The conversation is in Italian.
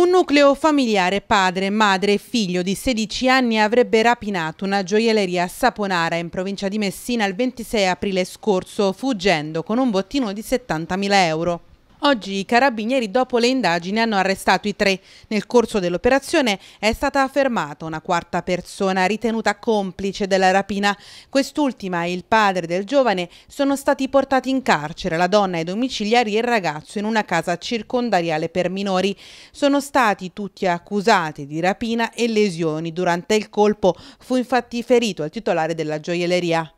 Un nucleo familiare, padre, madre e figlio di 16 anni avrebbe rapinato una gioielleria a Saponara in provincia di Messina il 26 aprile scorso, fuggendo con un bottino di 70.000 euro. Oggi i carabinieri dopo le indagini hanno arrestato i tre. Nel corso dell'operazione è stata fermata una quarta persona ritenuta complice della rapina. Quest'ultima e il padre del giovane sono stati portati in carcere, la donna ai domiciliari e il ragazzo in una casa circondariale per minori. Sono stati tutti accusati di rapina e lesioni. Durante il colpo fu infatti ferito il titolare della gioielleria.